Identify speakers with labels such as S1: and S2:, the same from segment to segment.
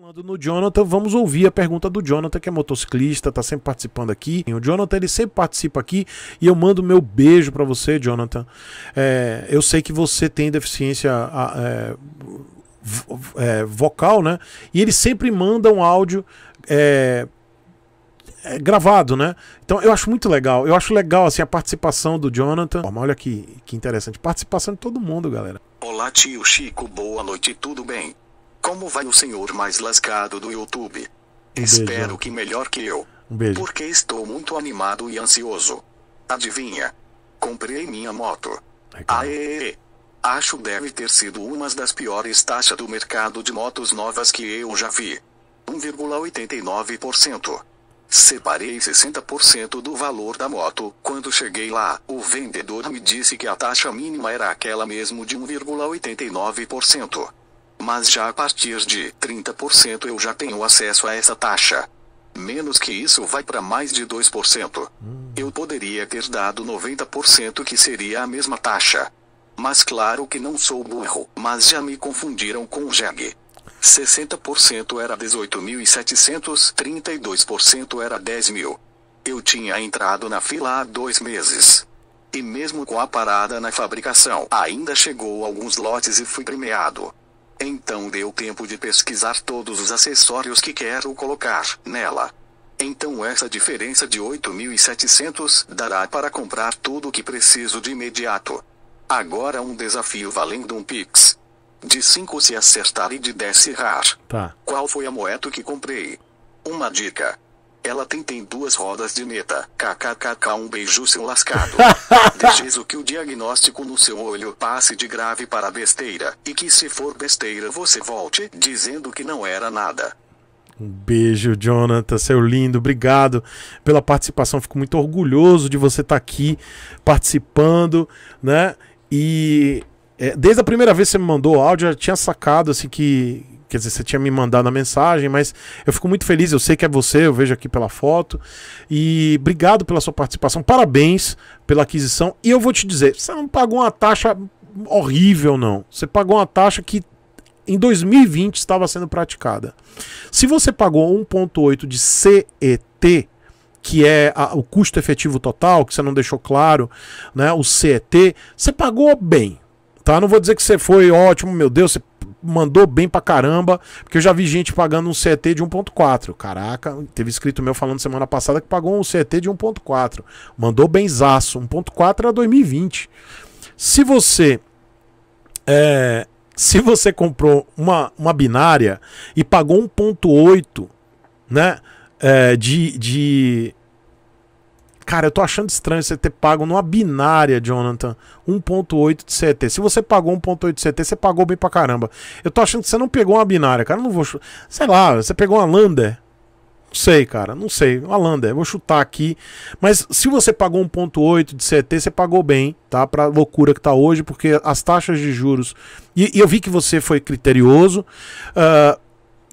S1: Falando no Jonathan, vamos ouvir a pergunta do Jonathan, que é motociclista, tá sempre participando aqui. O Jonathan, ele sempre participa aqui e eu mando meu beijo para você, Jonathan. É, eu sei que você tem deficiência é, é, vocal, né? E ele sempre manda um áudio é, é, gravado, né? Então eu acho muito legal. Eu acho legal assim a participação do Jonathan. Olha que, que interessante. Participação de todo mundo, galera.
S2: Olá, tio Chico, boa noite, tudo bem? Como vai o senhor mais lascado do YouTube? Um Espero que melhor que eu. Um beijo. Porque estou muito animado e ansioso. Adivinha? Comprei minha moto. Aê! Acho deve ter sido uma das piores taxas do mercado de motos novas que eu já vi. 1,89%. Separei 60% do valor da moto. Quando cheguei lá, o vendedor me disse que a taxa mínima era aquela mesmo de 1,89% mas já a partir de 30% eu já tenho acesso a essa taxa. Menos que isso vai para mais de 2%. Hum. Eu poderia ter dado 90% que seria a mesma taxa. Mas claro que não sou burro, mas já me confundiram com o JEG. 60% era 18.700, 32% era 10 mil. Eu tinha entrado na fila há dois meses. E mesmo com a parada na fabricação, ainda chegou alguns lotes e fui premiado. Então deu tempo de pesquisar todos os acessórios que quero colocar nela. Então essa diferença de 8.700 dará para comprar tudo o que preciso de imediato. Agora um desafio valendo um Pix. De 5 se acertar e de 10 errar. Tá. Qual foi a moeda que comprei? Uma dica. Ela tem, tem duas rodas de neta. KKKK, um beijo seu lascado. Desejo que o diagnóstico no seu olho passe de grave para besteira. E que se for besteira você volte dizendo que não era
S1: nada. Um beijo, Jonathan, seu lindo. Obrigado pela participação. Fico muito orgulhoso de você estar tá aqui participando, né? E é, desde a primeira vez que você me mandou o áudio, eu já tinha sacado assim que quer dizer, você tinha me mandado a mensagem, mas eu fico muito feliz, eu sei que é você, eu vejo aqui pela foto. E obrigado pela sua participação, parabéns pela aquisição. E eu vou te dizer, você não pagou uma taxa horrível, não. Você pagou uma taxa que em 2020 estava sendo praticada. Se você pagou 1,8 de CET, que é a, o custo efetivo total, que você não deixou claro, né, o CET, você pagou bem. Tá? Não vou dizer que você foi ótimo, meu Deus, você mandou bem pra caramba, porque eu já vi gente pagando um CT de 1.4. Caraca, teve escrito meu falando semana passada que pagou um CT de 1.4. Mandou benzaço. 1.4 era 2020. Se você. É, se você comprou uma, uma binária e pagou 1.8, né? É, de, de, Cara, eu tô achando estranho você ter pago numa binária, Jonathan, 1.8 de CT. Se você pagou 1.8 de CT, você pagou bem pra caramba. Eu tô achando que você não pegou uma binária, cara. Eu não vou. Sei lá, você pegou uma Lander. Não sei, cara, não sei. Uma Lander. vou chutar aqui. Mas se você pagou 1,8 de CT, você pagou bem, tá? Pra loucura que tá hoje, porque as taxas de juros. E, e eu vi que você foi criterioso. Uh,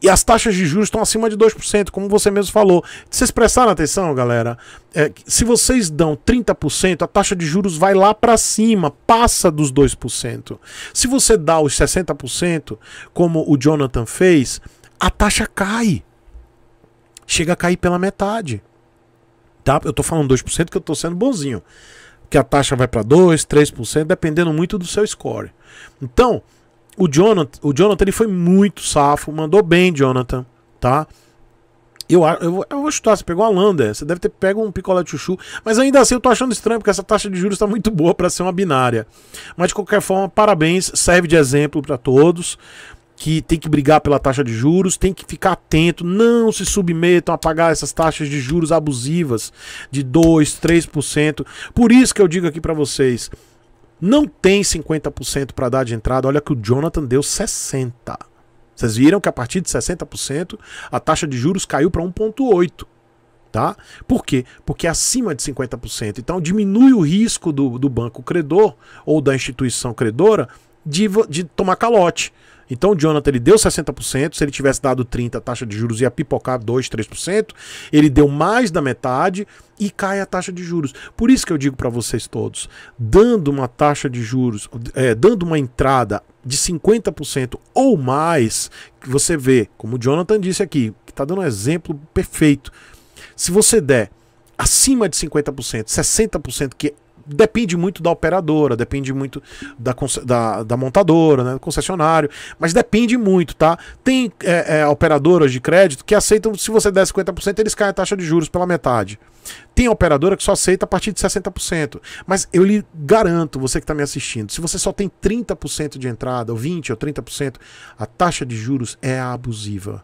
S1: e as taxas de juros estão acima de 2%, como você mesmo falou. Vocês prestaram atenção, galera? É, se vocês dão 30%, a taxa de juros vai lá para cima, passa dos 2%. Se você dá os 60%, como o Jonathan fez, a taxa cai. Chega a cair pela metade. Tá? Eu tô falando 2% que eu tô sendo bonzinho. Que a taxa vai para 2, 3%, dependendo muito do seu score. Então, o Jonathan, o Jonathan ele foi muito safo, mandou bem, Jonathan, tá? Eu, eu, eu vou chutar, você pegou a Lander, você deve ter pego um picolé de chuchu, mas ainda assim eu tô achando estranho, porque essa taxa de juros está muito boa para ser uma binária. Mas de qualquer forma, parabéns, serve de exemplo para todos que tem que brigar pela taxa de juros, tem que ficar atento, não se submetam a pagar essas taxas de juros abusivas de 2, 3%. Por isso que eu digo aqui para vocês, não tem 50% para dar de entrada. Olha que o Jonathan deu 60%. Vocês viram que a partir de 60% a taxa de juros caiu para 1,8%. Tá? Por quê? Porque é acima de 50%. Então diminui o risco do, do banco credor ou da instituição credora de, de tomar calote. Então o Jonathan ele deu 60%, se ele tivesse dado 30%, a taxa de juros ia pipocar 2%, 3%. Ele deu mais da metade e cai a taxa de juros. Por isso que eu digo para vocês todos, dando uma taxa de juros, é, dando uma entrada de 50% ou mais, você vê, como o Jonathan disse aqui, que está dando um exemplo perfeito. Se você der acima de 50%, 60%, que depende muito da operadora, depende muito da, da, da montadora, né, do concessionário, mas depende muito, tá? Tem é, é, operadoras de crédito que aceitam, se você der 50%, eles caem a taxa de juros pela metade. Tem operadora que só aceita a partir de 60%. Mas eu lhe garanto, você que está me assistindo, se você só tem 30% de entrada, ou 20% ou 30%, a taxa de juros é abusiva,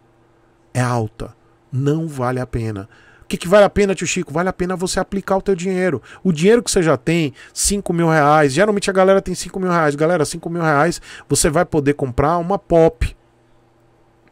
S1: é alta, não vale a pena que, que vale a pena, tio Chico? Vale a pena você aplicar o teu dinheiro. O dinheiro que você já tem, 5 mil reais. Geralmente a galera tem 5 mil reais. Galera, 5 mil reais você vai poder comprar uma pop.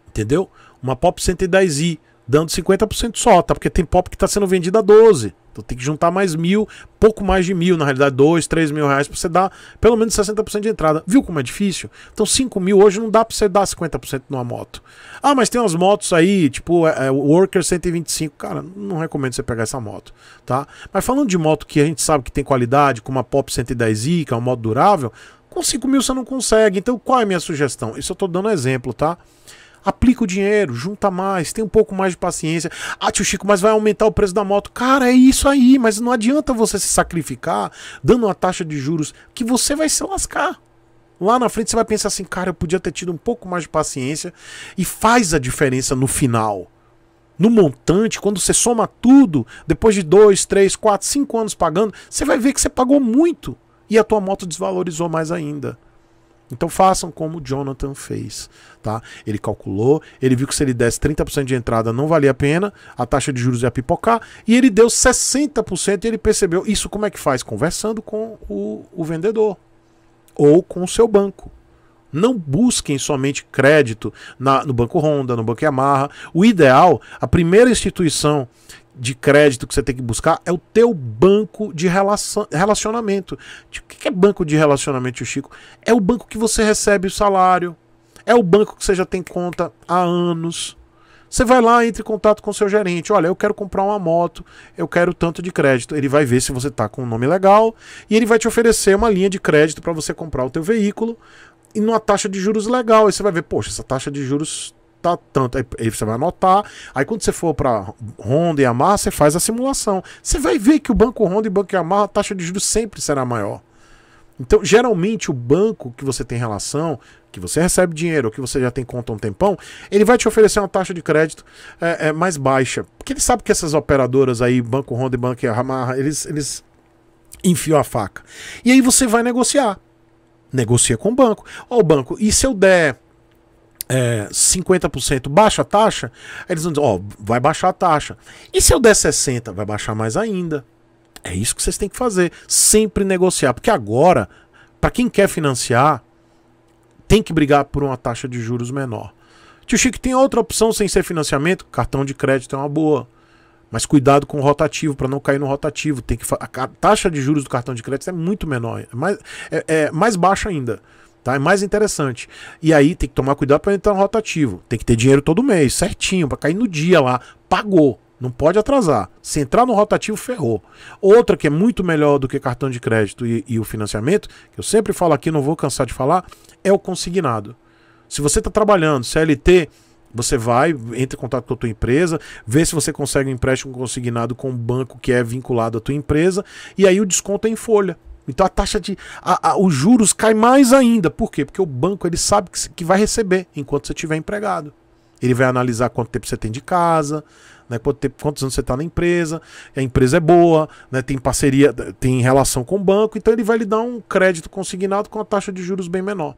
S1: Entendeu? Uma pop 110i, dando 50% só, tá? Porque tem pop que está sendo vendida a 12. Então tem que juntar mais mil, pouco mais de mil, na realidade, dois, três mil reais, para você dar pelo menos 60% de entrada. Viu como é difícil? Então, 5 mil hoje não dá para você dar 50% numa moto. Ah, mas tem umas motos aí, tipo é, é, Worker 125. Cara, não recomendo você pegar essa moto, tá? Mas falando de moto que a gente sabe que tem qualidade, como a Pop 110i, que é uma moto durável, com 5 mil você não consegue. Então, qual é a minha sugestão? Isso eu estou dando exemplo, tá? aplica o dinheiro, junta mais, tem um pouco mais de paciência. Ah, tio Chico, mas vai aumentar o preço da moto. Cara, é isso aí, mas não adianta você se sacrificar dando uma taxa de juros que você vai se lascar. Lá na frente você vai pensar assim, cara, eu podia ter tido um pouco mais de paciência e faz a diferença no final. No montante, quando você soma tudo, depois de dois, três, quatro, cinco anos pagando, você vai ver que você pagou muito e a tua moto desvalorizou mais ainda. Então façam como o Jonathan fez, tá? Ele calculou, ele viu que se ele desse 30% de entrada não valia a pena, a taxa de juros ia pipocar, e ele deu 60% e ele percebeu isso como é que faz? Conversando com o, o vendedor ou com o seu banco. Não busquem somente crédito na, no Banco Honda, no Banco Yamaha. O ideal, a primeira instituição de crédito que você tem que buscar é o teu banco de relacionamento. Tipo, o que é banco de relacionamento, Chico? É o banco que você recebe o salário, é o banco que você já tem conta há anos. Você vai lá, entra em contato com seu gerente. Olha, eu quero comprar uma moto, eu quero tanto de crédito. Ele vai ver se você está com um nome legal e ele vai te oferecer uma linha de crédito para você comprar o teu veículo e numa taxa de juros legal. Aí você vai ver, poxa, essa taxa de juros tá tanto. Aí, aí você vai anotar. Aí quando você for para Honda e Yamaha, você faz a simulação. Você vai ver que o banco Honda e o banco Yamaha, a taxa de juros sempre será maior. Então, geralmente, o banco que você tem relação, que você recebe dinheiro, que você já tem conta há um tempão, ele vai te oferecer uma taxa de crédito é, é, mais baixa. Porque ele sabe que essas operadoras aí, Banco Honda e Banco Yamaha, eles, eles enfiam a faca. E aí você vai negociar. Negocia com o banco. Ó, oh, o banco, e se eu der é, 50% baixa a taxa, eles vão dizer, ó, vai baixar a taxa. E se eu der 60, vai baixar mais ainda. É isso que vocês têm que fazer, sempre negociar, porque agora, para quem quer financiar, tem que brigar por uma taxa de juros menor. Tio Chico, tem outra opção sem ser financiamento? Cartão de crédito é uma boa. Mas cuidado com o rotativo, para não cair no rotativo. Tem que a taxa de juros do cartão de crédito é muito menor, é mais, é, é mais baixa ainda. Tá? É mais interessante. E aí tem que tomar cuidado para entrar no rotativo. Tem que ter dinheiro todo mês, certinho, para cair no dia lá. Pagou. Não pode atrasar. Se entrar no rotativo, ferrou. Outra que é muito melhor do que cartão de crédito e, e o financiamento, que eu sempre falo aqui, não vou cansar de falar, é o consignado. Se você está trabalhando CLT, você vai, entra em contato com a tua empresa, vê se você consegue um empréstimo consignado com um banco que é vinculado à tua empresa, e aí o desconto é em folha. Então a taxa de. A, a, os juros cai mais ainda. Por quê? Porque o banco ele sabe que, que vai receber enquanto você estiver empregado. Ele vai analisar quanto tempo você tem de casa, né, quanto tempo, quantos anos você está na empresa, a empresa é boa, né, tem parceria, tem relação com o banco, então ele vai lhe dar um crédito consignado com a taxa de juros bem menor.